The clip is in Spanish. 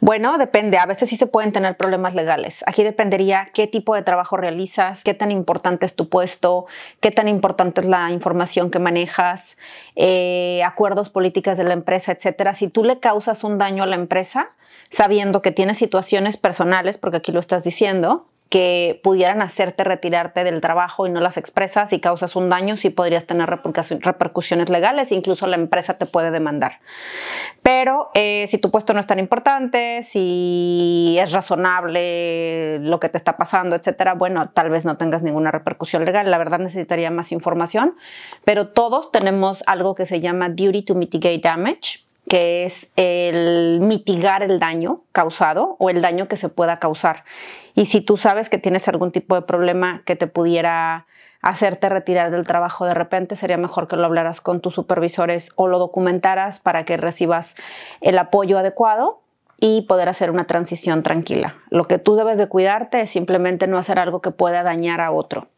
Bueno, depende. A veces sí se pueden tener problemas legales. Aquí dependería qué tipo de trabajo realizas, qué tan importante es tu puesto, qué tan importante es la información que manejas, eh, acuerdos, políticas de la empresa, etcétera. Si tú le causas un daño a la empresa, sabiendo que tienes situaciones personales, porque aquí lo estás diciendo, que pudieran hacerte retirarte del trabajo y no las expresas y causas un daño, sí podrías tener repercusiones legales, incluso la empresa te puede demandar. Pero eh, si tu puesto no es tan importante, si es razonable lo que te está pasando, etcétera, bueno, tal vez no tengas ninguna repercusión legal. La verdad necesitaría más información, pero todos tenemos algo que se llama duty to mitigate damage que es el mitigar el daño causado o el daño que se pueda causar. Y si tú sabes que tienes algún tipo de problema que te pudiera hacerte retirar del trabajo de repente, sería mejor que lo hablaras con tus supervisores o lo documentaras para que recibas el apoyo adecuado y poder hacer una transición tranquila. Lo que tú debes de cuidarte es simplemente no hacer algo que pueda dañar a otro.